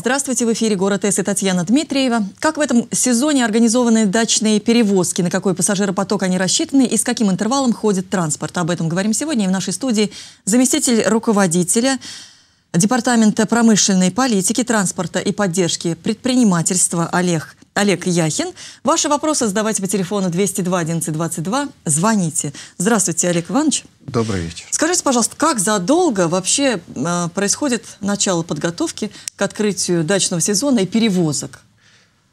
Здравствуйте, в эфире город С и Татьяна Дмитриева. Как в этом сезоне организованы дачные перевозки? На какой пассажиропоток они рассчитаны и с каким интервалом ходит транспорт? Об этом говорим сегодня и в нашей студии заместитель руководителя Департамента промышленной политики, транспорта и поддержки предпринимательства Олег Олег Яхин. Ваши вопросы задавайте по телефону 202 1122. Звоните. Здравствуйте, Олег Иванович. Добрый вечер. Скажите, пожалуйста, как задолго вообще э, происходит начало подготовки к открытию дачного сезона и перевозок?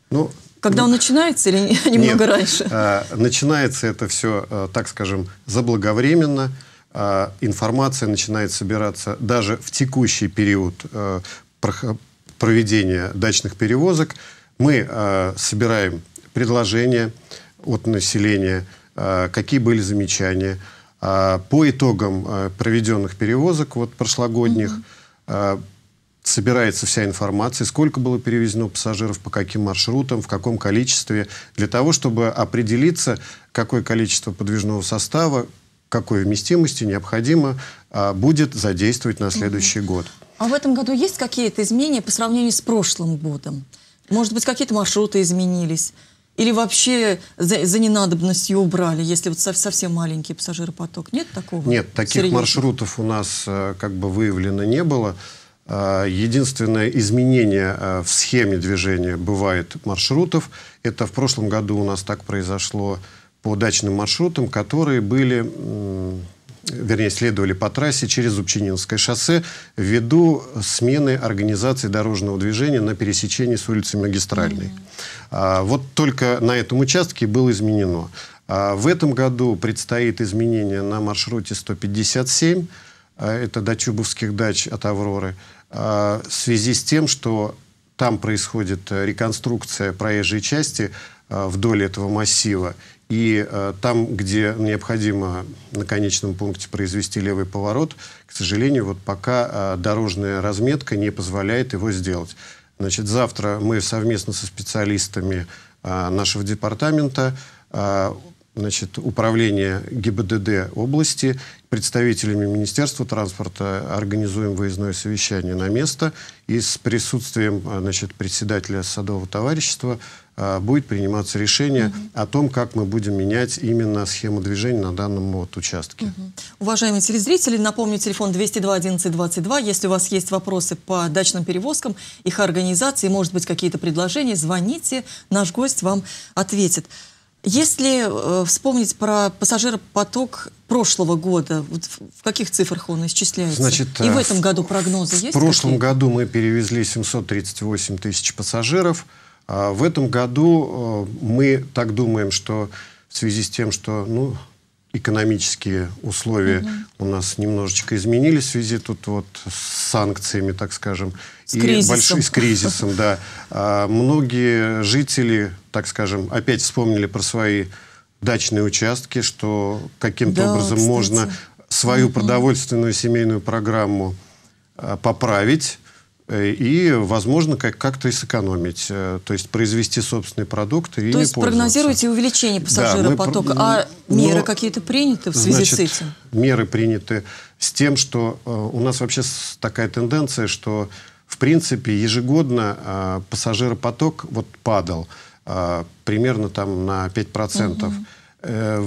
Ну, когда он ну, начинается или немного нет, раньше? Э, начинается это все, э, так скажем, заблаговременно. Э, информация начинает собираться даже в текущий период э, проведения дачных перевозок. Мы э, собираем предложения от населения, э, какие были замечания. Э, по итогам проведенных перевозок вот, прошлогодних э, собирается вся информация, сколько было перевезено пассажиров, по каким маршрутам, в каком количестве, для того, чтобы определиться, какое количество подвижного состава, какой вместимости необходимо будет задействовать на следующий угу. год. А в этом году есть какие-то изменения по сравнению с прошлым годом? Может быть, какие-то маршруты изменились? Или вообще за, за ненадобностью убрали, если вот совсем маленький пассажиропоток? Нет такого? Нет, таких серьезного? маршрутов у нас э, как бы выявлено не было. Э, единственное изменение э, в схеме движения бывает маршрутов. Это в прошлом году у нас так произошло по дачным маршрутам, которые были вернее, следовали по трассе через Зубчининское шоссе ввиду смены организации дорожного движения на пересечении с улицей Магистральной. Mm-hmm. А, вот только на этом участке было изменено. А в этом году предстоит изменение на маршруте 157, а, это до Чубовских дач от «Авроры», а, в связи с тем, что там происходит э, реконструкция проезжей части а, вдоль этого массива. И э, там, где необходимо на конечном пункте произвести левый поворот, к сожалению, вот пока э, дорожная разметка не позволяет его сделать. Значит, завтра мы совместно со специалистами э, нашего департамента э, значит, управления ГИБДД области, представителями Министерства транспорта организуем выездное совещание на место и с присутствием э, значит, председателя Садового товарищества Э, будет приниматься решение угу. о том, как мы будем менять именно схему движения на данном вот участке. Угу. Уважаемые телезрители, напомню, телефон 202 11 22. Если у вас есть вопросы по дачным перевозкам, их организации, может быть, какие-то предложения, звоните, наш гость вам ответит. Если э, вспомнить про пассажиропоток прошлого года, вот в каких цифрах он исчисляется? Значит, И в э, этом году прогнозы в есть? В прошлом году мы перевезли 738 тысяч пассажиров. А в этом году э, мы так думаем, что в связи с тем, что ну, экономические условия угу. у нас немножечко изменились в связи тут вот с санкциями, так скажем, с и кризисом. Больш... с кризисом, да. А многие жители, так скажем, опять вспомнили про свои дачные участки, что каким-то образом можно свою продовольственную семейную программу э, поправить Э, и, возможно, как-то и сэкономить, э, то есть произвести собственный продукт и То есть прогнозируете увеличение пассажиропотока, да, ну, а меры ну, какие-то приняты в связи значит, с этим? Меры приняты с тем, что э, у нас вообще такая тенденция, что, в принципе, ежегодно пассажиропоток вот падал примерно там на 5%. Угу. Э,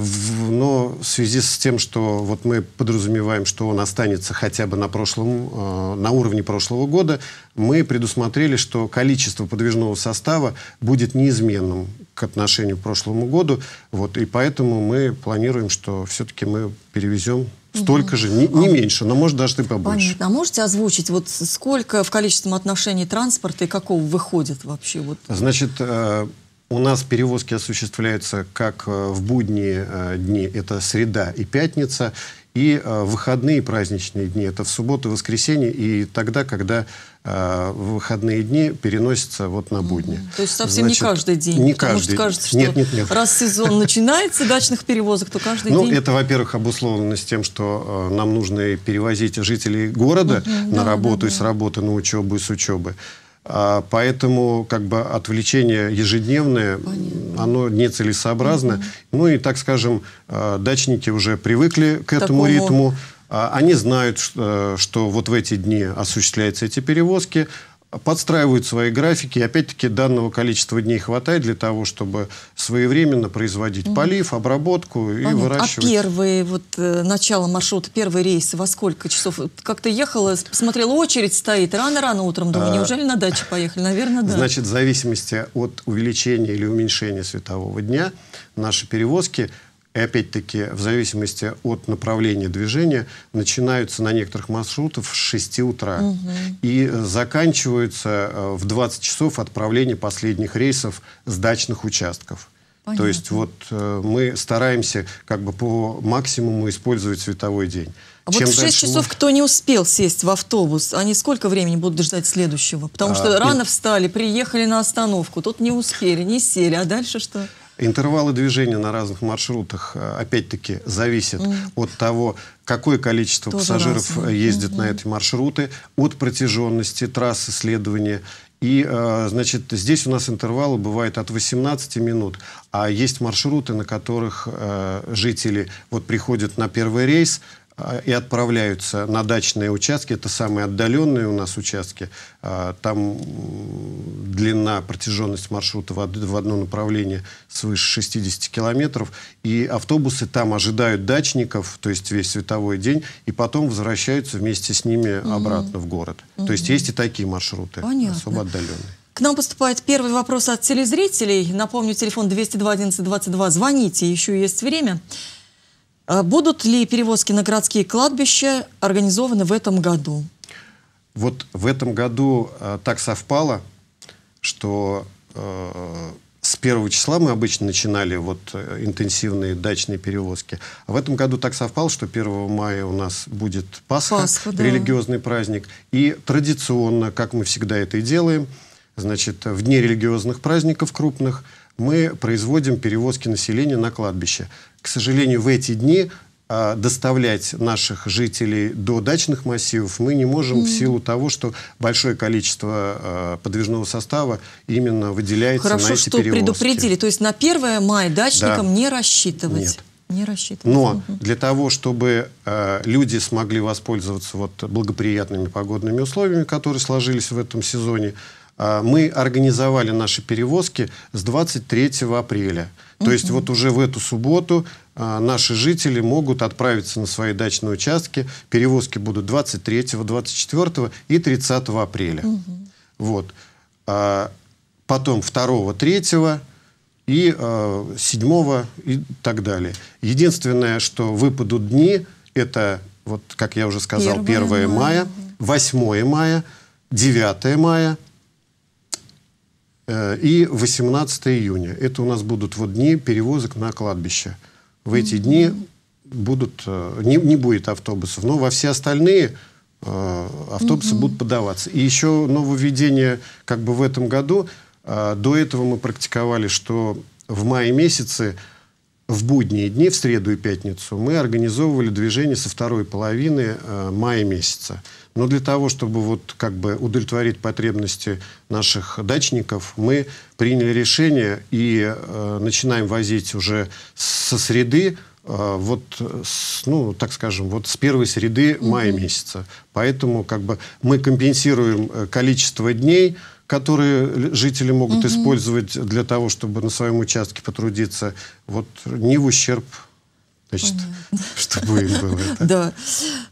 но в связи с тем, что вот мы подразумеваем, что он останется хотя бы на, прошлом, э, на уровне прошлого года, мы предусмотрели, что количество подвижного состава будет неизменным к отношению к прошлому году. Вот, и поэтому мы планируем, что все-таки мы перевезем Столько угу. же, не, не а, меньше, но может даже и побольше. Понятно. А можете озвучить, вот сколько в количественном отношении транспорта и какого выходит вообще? Вот? Значит, э, у нас перевозки осуществляются как э, в будние э, дни, это среда и пятница, и э, выходные праздничные дни, это в субботу, воскресенье, и тогда, когда выходные дни переносятся вот на будни. Mm -hmm. То есть совсем Значит, не каждый день. Не потому каждый. что кажется, что нет, нет, нет. раз сезон начинается дачных перевозок, то каждый ну, день. Ну, это, во-первых, обусловлено с тем, что э, нам нужно перевозить жителей города mm -hmm, на да, работу да, да. и с работы на учебу и с учебы. А, поэтому как бы отвлечение ежедневное, Понятно. оно нецелесообразно. Угу. Ну и, так скажем, а, дачники уже привыкли к этому Такому... ритму. А, они знают, что вот в эти дни осуществляются эти перевозки, подстраивают свои графики. И опять-таки данного количества дней хватает для того, чтобы своевременно производить полив, обработку Понятно. и а выращивать. А первые, вот э, начало маршрута, первый рейс, во сколько часов? Как-то ехала, смотрела, очередь стоит, рано-рано утром, думаю, а, неужели на даче поехали? Наверное, да. Значит, в зависимости от увеличения или уменьшения светового дня наши перевозки – и опять-таки, в зависимости от направления движения, начинаются на некоторых маршрутах с 6 утра угу. и заканчиваются э, в 20 часов отправления последних рейсов с дачных участков. Понятно. То есть вот э, мы стараемся как бы по максимуму использовать световой день. А Чем вот в 6 дальше... часов кто не успел сесть в автобус, они сколько времени будут ждать следующего? Потому а, что рано и... встали, приехали на остановку, тут не успели, не сели, а дальше что? Интервалы движения на разных маршрутах, э, опять-таки, зависят mm. от того, какое количество Тоже пассажиров разные. Э, ездит mm -hmm. на эти маршруты, от протяженности трассы следования и, э, значит, здесь у нас интервалы бывают от 18 минут, а есть маршруты, на которых жители вот приходят на первый рейс, а, и отправляются на дачные участки. Это самые отдаленные у нас участки. А, там длина, протяженность маршрута в одно направление свыше 60 километров. И автобусы там ожидают дачников, то есть весь световой день, и потом возвращаются вместе с ними угу. обратно в город. Угу. То есть есть и такие маршруты, Понятно. особо отдаленные. К нам поступает первый вопрос от телезрителей. Напомню, телефон 202 11 22. Звоните, еще есть время. А будут ли перевозки на городские кладбища организованы в этом году? Вот в этом году э, так совпало, что э, с первого числа мы обычно начинали вот э, интенсивные дачные перевозки. А в этом году так совпало, что 1 мая у нас будет Пасха, Пасха да. религиозный праздник. И традиционно, как мы всегда это и делаем, значит, в дни религиозных праздников крупных мы производим перевозки населения на кладбище к сожалению, в эти дни а, доставлять наших жителей до дачных массивов мы не можем mm. -hmm. в силу того, что большое количество а, подвижного состава именно выделяется Хорошо, на эти что перевозки. предупредили. То есть на 1 мая дачникам да. не рассчитывать? Нет. Не рассчитывать. Но угу. для того, чтобы э, люди смогли воспользоваться вот благоприятными погодными условиями, которые сложились в этом сезоне, а, мы организовали наши перевозки с 23 апреля. То угу. есть вот уже в эту субботу а, наши жители могут отправиться на свои дачные участки. Перевозки будут 23, 24 и 30 апреля. Угу. Вот. А, потом 2, 3 и э, а, 7 и так далее. Единственное, что выпадут дни, это, вот, как я уже сказал, 1, 1 мая, 8 мая, 9 мая, Э, и 18 июня. Это у нас будут вот дни перевозок на кладбище. В эти дни будут, э, не, не будет автобусов. Но во все остальные э, автобусы будут подаваться. И еще нововведение как бы в этом году. До этого мы практиковали, что в мае месяце в будние дни, в среду и пятницу, мы организовывали движение со второй половины мая месяца. Но для того, чтобы вот как бы удовлетворить потребности наших дачников, мы приняли решение и э, начинаем возить уже со среды э, вот, с, ну, так скажем, вот с первой среды мая месяца. Поэтому как бы мы компенсируем э, количество дней, которые жители могут угу. использовать для того, чтобы на своем участке потрудиться, вот не в ущерб, значит, Понятно. чтобы им было. Это. Да.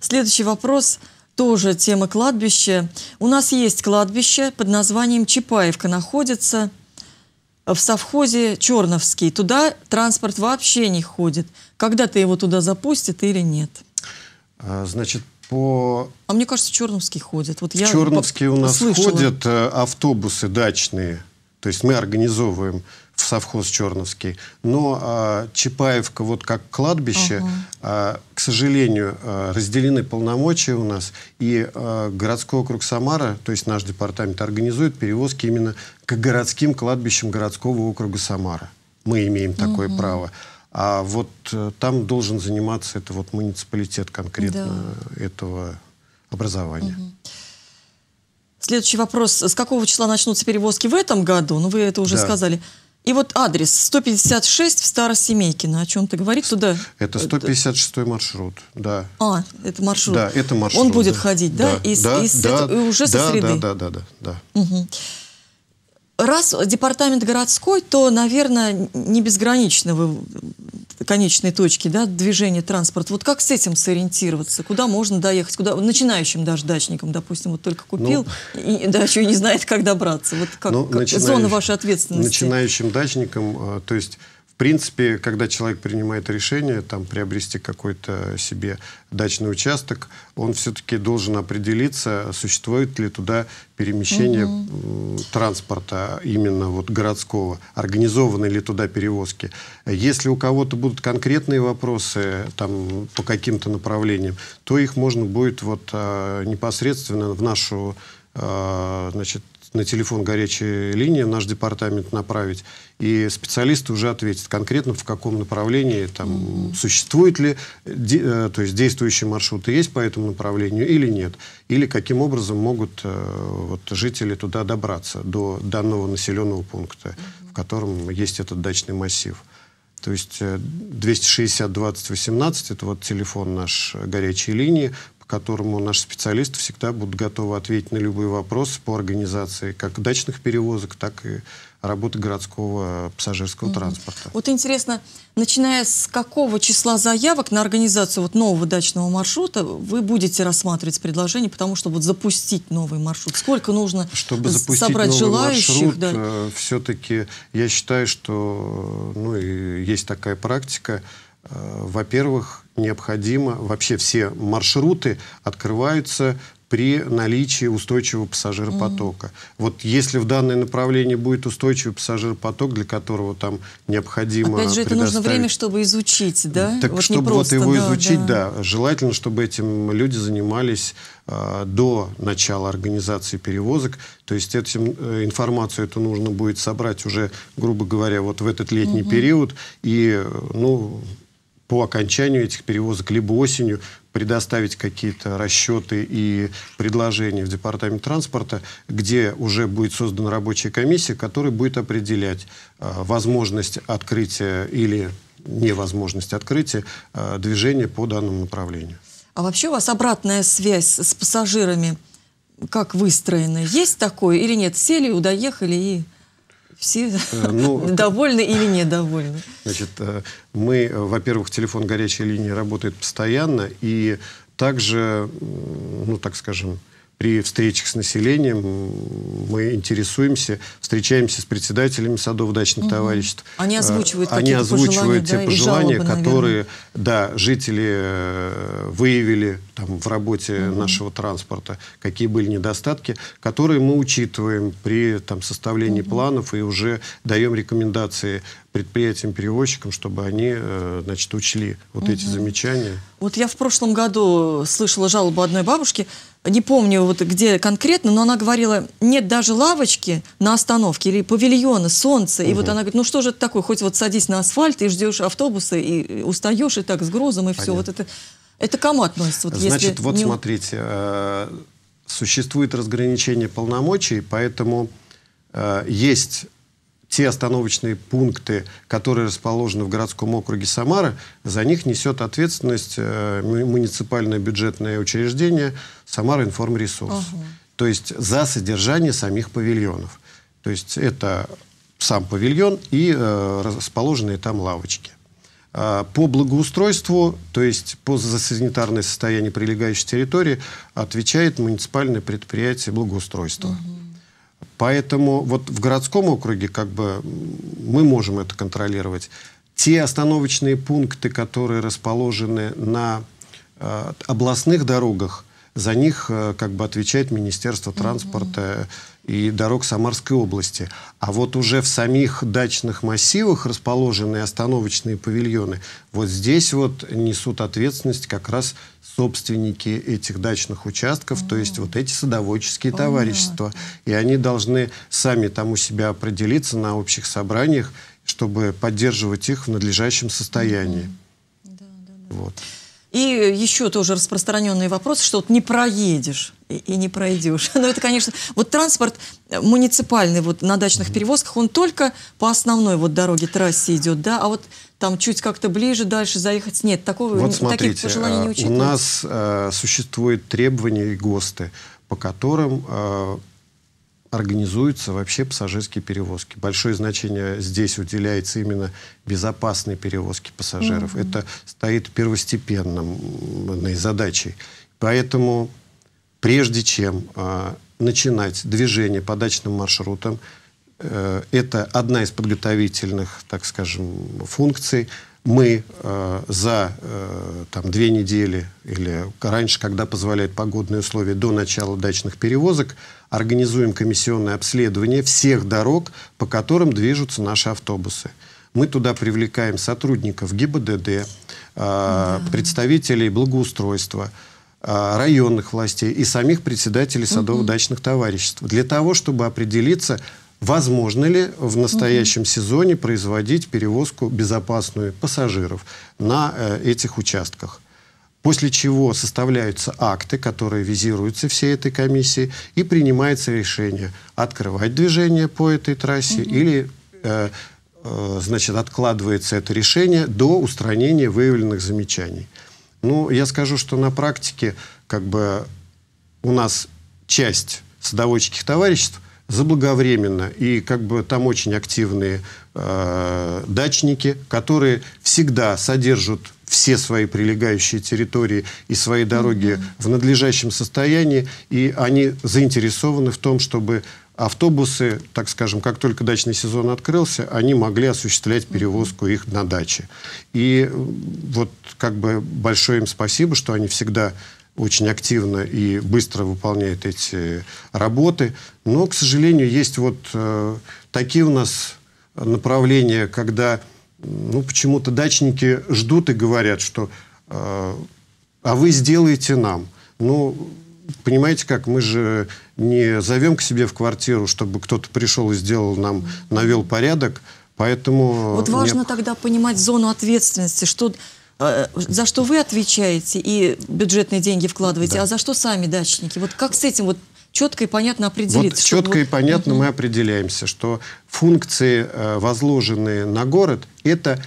Следующий вопрос – тоже тема кладбища. У нас есть кладбище под названием Чапаевка. Находится в совхозе Черновский. Туда транспорт вообще не ходит. когда ты его туда запустит, или нет? А, значит, по... А мне кажется, Черновский ходит. Вот я Черновский по... у нас слышала. ходят э, автобусы дачные. То есть мы организовываем в совхоз Черновский. Но а, Чапаевка, вот как кладбище, угу. а, к сожалению, а, разделены полномочия у нас. И а, городской округ Самара, то есть наш департамент, организует перевозки именно к городским кладбищам городского округа Самара. Мы имеем такое угу. право. А вот а, там должен заниматься это вот муниципалитет конкретно да. этого образования. Угу. Следующий вопрос. С какого числа начнутся перевозки в этом году? Ну, вы это уже да. сказали. И вот адрес 156 в Старосемейкино, о чем ты говоришь туда. Это 156 э, маршрут, да. А, это маршрут. Да, это маршрут. Он будет да. ходить, да? да, и, да, и, да, и э, уже да, со среды. Да, да, да, да. да. Угу. Раз департамент городской, то, наверное, не безгранично вы конечной точки да, движения транспорта. Вот как с этим сориентироваться? Куда можно доехать? Куда начинающим даже дачникам, допустим, вот только купил, ну, и, да, не знает, как добраться. Вот как, ну, как зона вашей ответственности? Начинающим дачникам, э, то есть принципе, когда человек принимает решение там, приобрести какой-то себе дачный участок, он все-таки должен определиться, существует ли туда перемещение угу. транспорта именно вот городского, организованы ли туда перевозки. Если у кого-то будут конкретные вопросы там, по каким-то направлениям, то их можно будет вот, а, непосредственно в нашу а, значит, на телефон горячая линия наш департамент направить, и специалист уже ответит конкретно в каком направлении, там, mm -hmm. существует ли, де, э, то есть действующие маршруты есть по этому направлению или нет, или каким образом могут э, вот, жители туда добраться, до данного населенного пункта, mm -hmm. в котором есть этот дачный массив. То есть 260-20-18, э, это вот телефон наш горячей линии, которому наши специалисты всегда будут готовы ответить на любые вопросы по организации как дачных перевозок, так и работы городского пассажирского mm транспорта. Вот интересно, начиная с какого числа заявок на организацию вот нового дачного маршрута вы будете рассматривать предложение, потому что вот запустить новый маршрут, сколько нужно Чтобы запустить собрать новый желающих? Маршрут, да? Э, Все-таки я считаю, что ну, и есть такая практика, Э, во-первых, необходимо, вообще все маршруты открываются при наличии устойчивого пассажиропотока. Mm -hmm. Вот если в данное направление будет устойчивый пассажиропоток, для которого там необходимо Опять же, это нужно время, чтобы изучить, да? Так, вот чтобы просто, вот его да, изучить, да. да. Желательно, чтобы этим люди занимались э, до начала организации перевозок. То есть этим, э, информацию эту нужно будет собрать уже, грубо говоря, вот в этот летний mm -hmm. период. И, э, ну по окончанию этих перевозок, либо осенью предоставить какие-то расчеты и предложения в Департамент транспорта, где уже будет создана рабочая комиссия, которая будет определять э, возможность открытия или невозможность открытия э, движения по данному направлению. А вообще у вас обратная связь с пассажирами как выстроена? Есть такое или нет? Сели, удаехали и все э, ну, э, довольны или недовольны? Значит, э, мы, во-первых, телефон горячей линии работает постоянно, и также, ну, так скажем, при встречах с населением мы интересуемся, встречаемся с председателями садово-дачных угу. товариществ. Они э, озвучивают, Они озвучивают пожелания, те да, пожелания, жалобы, которые да, жители э, выявили там, в работе угу. нашего транспорта, какие были недостатки, которые мы учитываем при там, составлении угу. планов и уже даем рекомендации предприятиям-перевозчикам, чтобы они э, значит, учли вот угу. эти замечания. Вот я в прошлом году слышала жалобу одной бабушки, не помню вот где конкретно, но она говорила, нет даже лавочки на остановке или павильона, солнце. Угу. И вот она говорит, ну что же это такое, хоть вот садись на асфальт и ждешь автобуса, и э, устаешь, и так с грузом и Понятно. все. Вот это, это к кому относится? Вот, Значит, если вот не... смотрите, э, существует разграничение полномочий, поэтому э, есть те остановочные пункты, которые расположены в городском округе Самара, за них несет ответственность э, муниципальное бюджетное учреждение Самара Информресурс. Угу. То есть за содержание самих павильонов. То есть это сам павильон и э, расположенные там лавочки. А, по благоустройству, то есть по за санитарное состояние прилегающей территории, отвечает муниципальное предприятие благоустройства. Угу. Поэтому вот в городском округе как бы мы можем это контролировать. Те остановочные пункты, которые расположены на э, областных дорогах, за них э, как бы отвечает Министерство транспорта и дорог Самарской области. А вот уже в самих дачных массивах расположены остановочные павильоны. Вот здесь вот несут ответственность как раз собственники этих дачных участков, mm то есть вот эти садоводческие Понятно. товарищества. И они должны сами там у себя определиться на общих собраниях, чтобы поддерживать их в надлежащем состоянии. mm Да, да, да. Вот. И еще тоже распространенный вопрос, что вот не проедешь и, и не пройдешь. Но ну, это, конечно, вот транспорт э, муниципальный вот на дачных перевозках, он только по основной вот дороге, трассе идет, да, а вот там чуть как-то ближе, дальше заехать нет. Такого, вот смотрите, таких пожеланий не э, учитывается. У нас э, существует требования и ГОСТы, по которым э, организуются вообще пассажирские перевозки. Большое значение здесь уделяется именно безопасной перевозке пассажиров. Mm-hmm. Это стоит первостепенной задачей. Поэтому прежде чем э, начинать движение по дачным маршрутам, э, это одна из подготовительных, так скажем, функций – мы э, за э, там, две недели или раньше, когда позволяют погодные условия, до начала дачных перевозок, организуем комиссионное обследование всех дорог, по которым движутся наши автобусы. Мы туда привлекаем сотрудников ГИБДД, э, да. представителей благоустройства, э, районных властей и самих председателей садово-дачных товариществ для того, чтобы определиться, Возможно ли в настоящем угу. сезоне производить перевозку безопасную пассажиров на э, этих участках? После чего составляются акты, которые визируются всей этой комиссией, и принимается решение открывать движение по этой трассе угу. или э, э, значит, откладывается это решение до устранения выявленных замечаний. Ну, я скажу, что на практике как бы у нас часть садоводческих товариществ заблаговременно. И как бы там очень активные э, дачники, которые всегда содержат все свои прилегающие территории и свои дороги mm-hmm. в надлежащем состоянии. И они заинтересованы в том, чтобы автобусы, так скажем, как только дачный сезон открылся, они могли осуществлять перевозку их на даче. И э, вот как бы большое им спасибо, что они всегда очень активно и быстро выполняет эти работы. Но, к сожалению, есть вот э, такие у нас направления, когда ну, почему-то дачники ждут и говорят, что э, «а вы сделаете нам». Ну, понимаете как, мы же не зовем к себе в квартиру, чтобы кто-то пришел и сделал нам, навел порядок, поэтому... Вот важно необ... тогда понимать зону ответственности, что Э, за что вы отвечаете и бюджетные деньги вкладываете, да. а за что сами дачники? Вот как с этим вот четко и понятно определиться? Вот четко вот... и понятно угу. мы определяемся, что функции, э, возложенные на город, это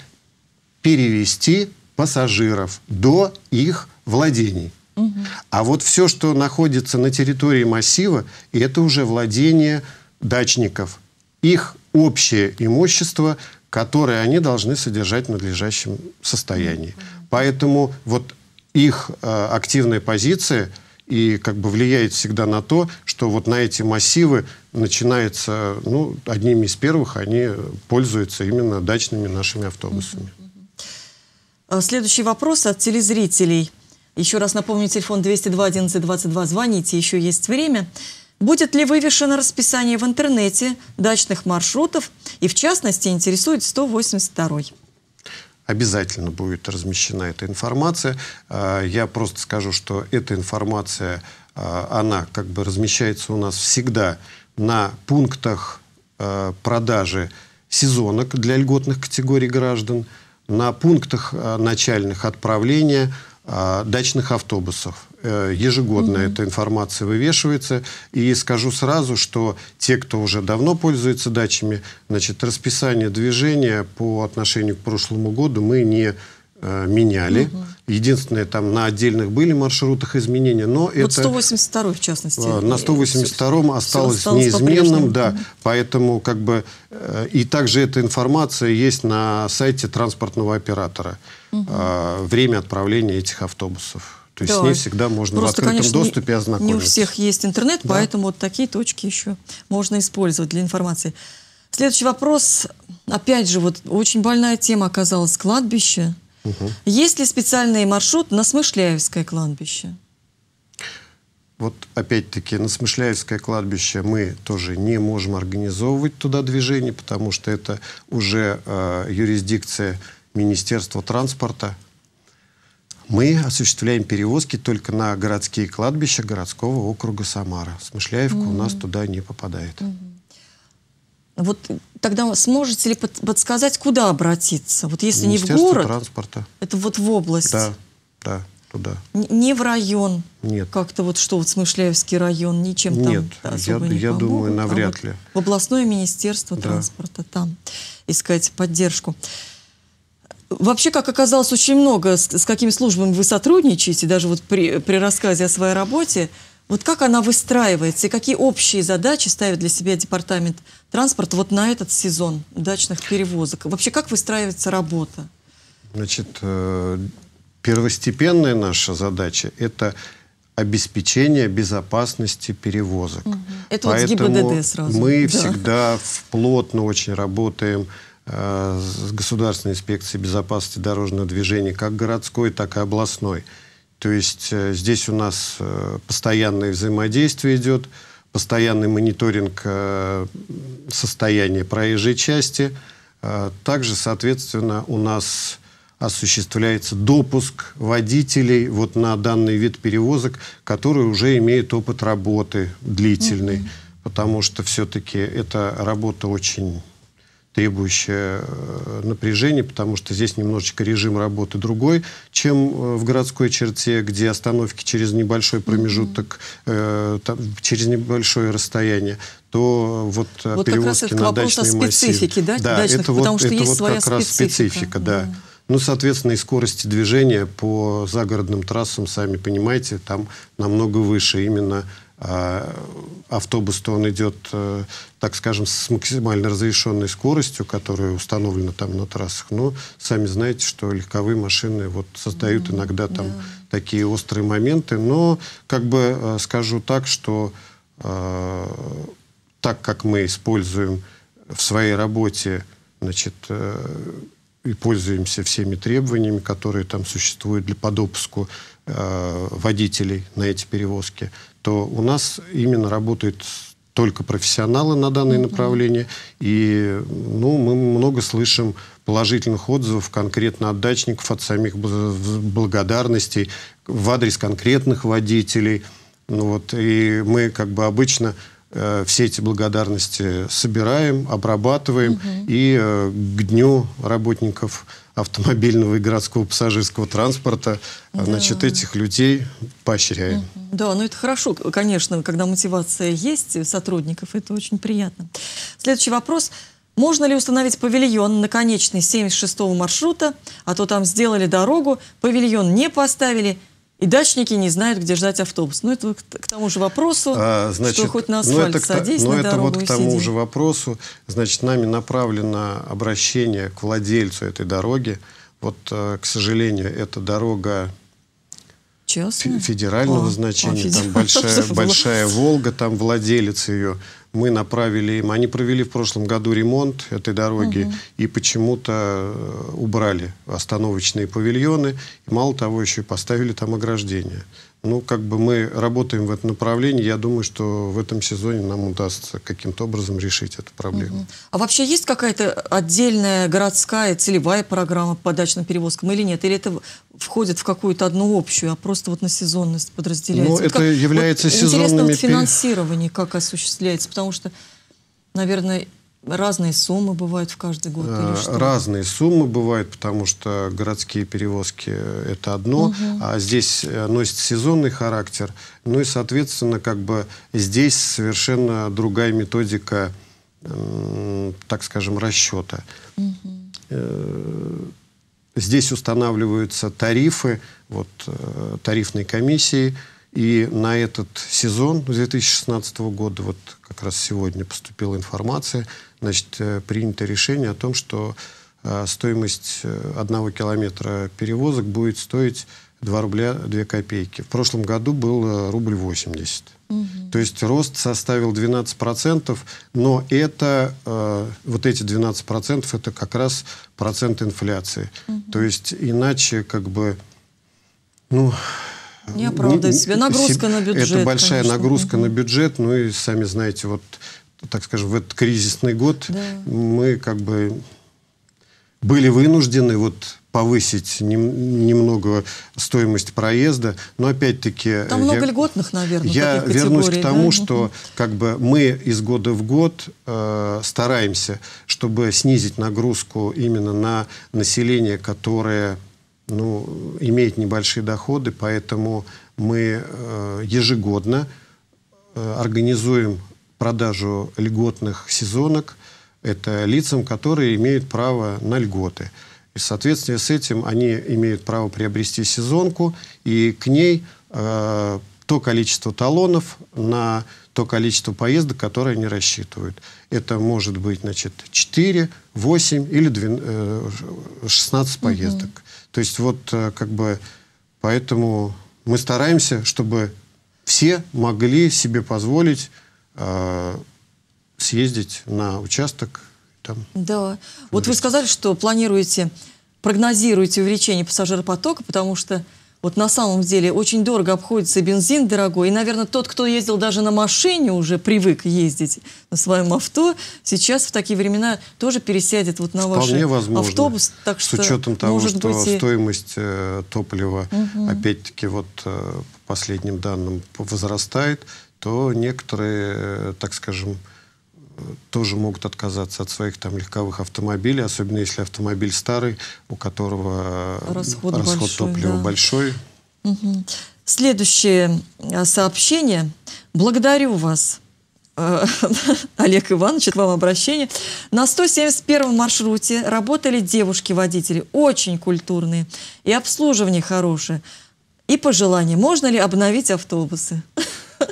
перевести пассажиров до их владений. Угу. А вот все, что находится на территории массива, это уже владение дачников. Их общее имущество – которые они должны содержать в надлежащем состоянии. Поэтому вот их э, активная позиция и как бы влияет всегда на то, что вот на эти массивы начинается, ну, одними из первых они пользуются именно дачными нашими автобусами. Э, следующий вопрос от телезрителей. Еще раз напомню, телефон 202 11 22. Звоните, еще есть время. Будет ли вывешено расписание в интернете дачных маршрутов и, в частности, интересует 182-й? Обязательно будет размещена эта информация. А, я просто скажу, что эта информация, а, она как бы размещается у нас всегда на пунктах а, продажи сезонок для льготных категорий граждан, на пунктах начальных отправления дачных автобусов Э, ежегодно mm-hmm. эта информация вывешивается. И скажу сразу, что те, кто уже давно пользуется дачами, значит, расписание движения по отношению к прошлому году мы не э, меняли. Угу. Единственное, там на отдельных были маршрутах изменения, но вот это... 182 в частности. Э, на 182 э, осталось, осталось неизменным, да. Угу. Поэтому как бы... Э, и также эта информация есть на сайте транспортного оператора. Угу. Э, время отправления этих автобусов. То есть да. с ней всегда можно Просто, в открытом конечно, доступе ознакомиться. Не, у всех есть интернет, да. поэтому вот такие точки еще можно использовать для информации. Следующий вопрос. Опять же, вот очень больная тема оказалась кладбище. Угу. Есть ли специальный маршрут на Смышляевское кладбище? Вот опять-таки на Смышляевское кладбище мы тоже не можем организовывать туда движение, потому что это уже э, юрисдикция Министерства транспорта, мы осуществляем перевозки только на городские кладбища городского округа Самара. Смышляевка mm -hmm. у нас туда не попадает. Mm -hmm. Вот тогда сможете ли под, подсказать, куда обратиться? Вот если не в город, транспорта. это вот в область. Да, да, туда. Н не в район. Нет. Как-то вот что, вот Смышляевский район, ничем Нет, там особо я, не я думаю, а навряд а ли. Вот в областное министерство да. транспорта там искать поддержку. Вообще, как оказалось, очень много, с, с какими службами вы сотрудничаете, даже вот при, при рассказе о своей работе. Вот как она выстраивается и какие общие задачи ставит для себя департамент транспорта вот на этот сезон дачных перевозок? Вообще, как выстраивается работа? Значит, э, первостепенная наша задача – это обеспечение безопасности перевозок. Угу. Это Поэтому вот с ГИБДД сразу. мы да. всегда плотно очень работаем с Э, с Государственной инспекцией безопасности дорожного движения, как городской, так и областной. То есть э, здесь у нас э, постоянное взаимодействие идет, постоянный мониторинг состояния проезжей части. Также, соответственно, у нас осуществляется допуск водителей вот на данный вид перевозок, которые уже имеют опыт работы длительный, mm-hmm. потому что все-таки эта работа очень требующая э, напряжения, потому что здесь немножечко режим работы другой, чем э, в городской черте, где остановки через небольшой промежуток, mm-hmm. э, там, через небольшое расстояние, то вот, э, вот перевозки как раз это на дачные массивы. Да, да дачных, это вот, что это вот как специфика. раз специфика, да. Mm-hmm. Ну, соответственно, и скорости движения по загородным трассам, сами понимаете, там намного выше именно а, автобус, то он идет, э, так скажем, с максимально разрешенной скоростью, которая установлена там на трассах. Но сами знаете, что легковые машины вот создают mm -hmm. иногда там yeah. такие острые моменты. Но как бы э, скажу так, что э, так как мы используем в своей работе, значит, э, и пользуемся всеми требованиями, которые там существуют для подопуску э, водителей на эти перевозки, то у нас именно работают только профессионалы на данное mm-hmm. направление, и ну, мы много слышим положительных отзывов конкретно от дачников, от самих благодарностей в адрес конкретных водителей. Ну, вот, и мы как бы обычно э, все эти благодарности собираем, обрабатываем, Mm -hmm. и э, к дню работников автомобильного и городского пассажирского транспорта, а, да. значит, этих людей поощряем. Да, ну это хорошо, конечно, когда мотивация есть у сотрудников, это очень приятно. Следующий вопрос. Можно ли установить павильон на конечной 76-го маршрута, а то там сделали дорогу, павильон не поставили – и дачники не знают, где ждать автобус. Ну, это к, тому же вопросу, а, значит, что хоть на ну, асфальт ну, это, садись, ну, на это вот к тому сиди. же вопросу. Значит, нами направлено обращение к владельцу этой дороги. Вот, э, к сожалению, эта дорога Честно? федерального о, значения. Там большая, большая Волга, там владелец ее мы направили им. Они провели в прошлом году ремонт этой дороги угу. и почему-то э, убрали остановочные павильоны. И мало того, еще и поставили там ограждение. Ну, как бы мы работаем в этом направлении. Я думаю, что в этом сезоне нам удастся каким-то образом решить эту проблему. Угу. А вообще есть какая-то отдельная городская целевая программа по дачным перевозкам или нет? Или это входит в какую-то одну общую, а просто вот на сезонность подразделяется? Ну, вот это как, является вот сезонными... Интересно, вот финансирование как осуществляется, потому что, наверное, Разные суммы бывают в каждый год или э, что? Разные суммы бывают, потому что городские перевозки – это одно, угу. а здесь э, носит сезонный характер. Ну и, соответственно, как бы здесь совершенно другая методика, так скажем, расчета. Угу. Э, здесь устанавливаются тарифы, вот тарифные комиссии, и на этот сезон 2016 года, вот как раз сегодня поступила информация – значит, э, принято решение о том, что э, стоимость э, одного километра перевозок будет стоить 2 рубля 2 копейки. В прошлом году был рубль 80. Угу. То есть рост составил 12%, но это, вот эти 12% это как раз процент инфляции. Угу. То есть иначе как бы, ну... Не оправдать себя. Нагрузка на бюджет. Это большая конечно. нагрузка на бюджет, ну и сами знаете, вот так скажем, в этот кризисный год да. мы как бы были вынуждены вот повысить нем, немного стоимость проезда, но опять-таки... Э, Там я, льготных, наверное, Я вернусь к тому, да? что как бы мы из года в год э, стараемся, чтобы снизить нагрузку именно на население, которое ну, имеет небольшие доходы, поэтому мы э, ежегодно э, организуем продажу льготных сезонок это лицам, которые имеют право на льготы. И в соответствии с этим они имеют право приобрести сезонку, и к ней э, то количество талонов на то количество поездок, которые они рассчитывают. Это может быть значит, 4, 8 или 12, 16 э, поездок. Угу. То есть вот э, как бы поэтому мы стараемся, чтобы все могли себе позволить э, съездить на участок. Там, да. Смотреть. Вот вы сказали, что планируете, прогнозируете увеличение пассажиропотока, потому что вот на самом деле очень дорого обходится бензин дорогой. И, наверное, тот, кто ездил даже на машине, уже привык ездить на своем авто, сейчас в такие времена тоже пересядет вот на Вполне ваш возможно. автобус. Так С что, С учетом того, может что быть... стоимость э, топлива, угу. опять-таки, вот э, по последним данным возрастает то некоторые, э, так скажем, тоже могут отказаться от своих там легковых автомобилей, особенно если автомобиль старый, у которого э, расход, расход большой, топлива да. большой. Следующее э, сообщение. Благодарю вас. Олег Иванович, к вам обращение. На 171 маршруте работали девушки-водители, очень культурные, и обслуживание хорошее. И пожелание: можно ли обновить автобусы?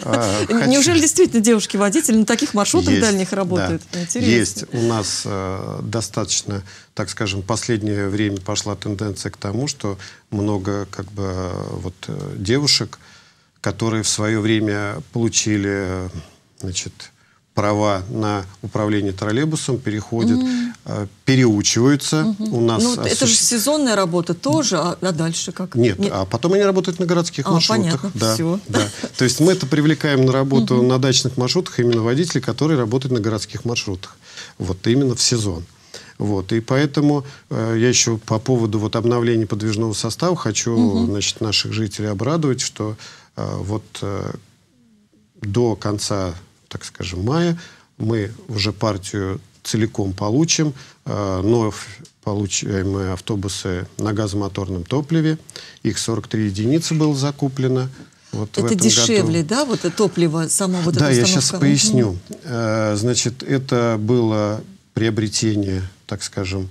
А, Неужели действительно девушки-водители на таких маршрутах дальних работают? Есть. У нас э, достаточно, так скажем, последнее время пошла тенденция к тому, что много как бы вот э, девушек, которые в свое время получили э, значит, права на управление троллейбусом переходят, угу. э, переучиваются. Угу. У нас ну, осу... Это же сезонная работа тоже, а, а дальше как? Нет, Нет, а потом они работают на городских а, маршрутах. Понятно, да, все. Да. То есть мы это привлекаем на работу угу. на дачных маршрутах именно водителей, которые работают на городских маршрутах. Вот именно в сезон. Вот, и поэтому э, я еще по поводу вот, обновления подвижного состава хочу угу. значит, наших жителей обрадовать, что э, вот э, до конца так скажем, мая мы уже партию целиком получим, э, но получаемые автобусы на газомоторном топливе. Их 43 единицы было закуплено. Вот это дешевле, году. да, вот это топливо, самого вот Да, я сейчас поясню. Э, значит, это было приобретение, так скажем,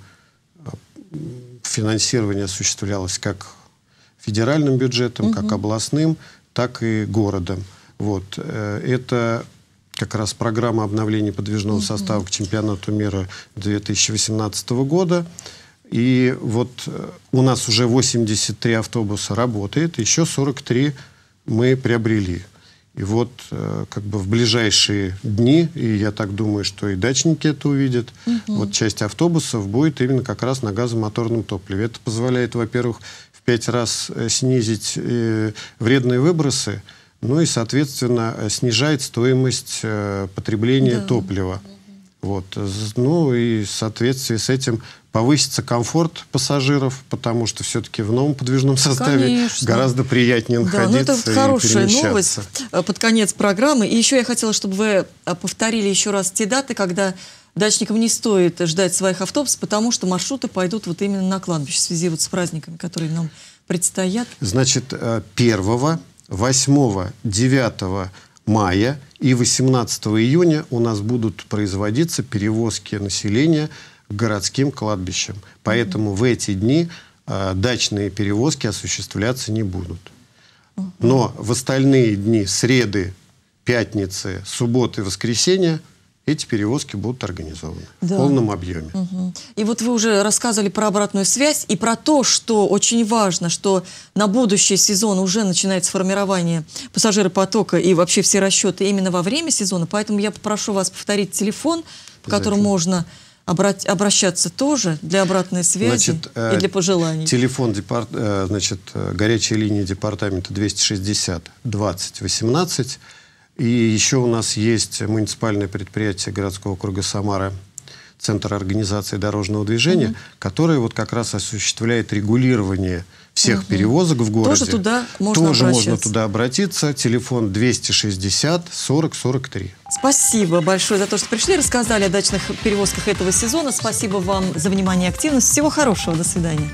финансирование осуществлялось как федеральным бюджетом, угу. как областным, так и городом. Вот. Э, это как раз программа обновления подвижного состава к чемпионату мира 2018 года. И вот э, у нас уже 83 автобуса работает, еще 43 мы приобрели. И вот э, как бы в ближайшие дни, и я так думаю, что и дачники это увидят, угу. вот часть автобусов будет именно как раз на газомоторном топливе. Это позволяет, во-первых, в пять раз э, снизить э, вредные выбросы, угу ну и, соответственно, э, снижает стоимость э, потребления да. топлива. Вот. Ну и в соответствии с этим повысится комфорт пассажиров, потому что все-таки в новом подвижном составе Конечно. гораздо приятнее находиться. Да, ну это хорошая новость э, под конец программы. И еще я хотела, чтобы вы повторили еще раз те даты, когда дачникам не стоит ждать своих автобусов, потому что маршруты пойдут вот именно на кладбище в связи вот с праздниками, которые нам предстоят. Значит, первого. 8, 9 мая и 18 июня у нас будут производиться перевозки населения к городским кладбищам. Поэтому в эти дни э, дачные перевозки осуществляться не будут. Но в остальные дни, среды, пятницы, субботы, воскресенья – эти перевозки будут организованы да. в полном объеме. Угу. И вот вы уже рассказывали про обратную связь и про то, что очень важно, что на будущий сезон уже начинается формирование пассажиропотока и вообще все расчеты именно во время сезона. Поэтому я попрошу вас повторить телефон, по которому можно обращаться тоже для обратной связи значит, э, и для пожеланий. Телефон э, значит, э, горячей линии департамента 260 20 18 и еще у нас есть муниципальное предприятие городского округа Самара Центр организации дорожного движения, угу. который вот как раз осуществляет регулирование всех угу. перевозок в городе. Тоже туда можно Тоже обращаться. можно туда обратиться. Телефон 260 40 43. Спасибо большое за то, что пришли, рассказали о дачных перевозках этого сезона. Спасибо вам за внимание и активность. Всего хорошего. До свидания.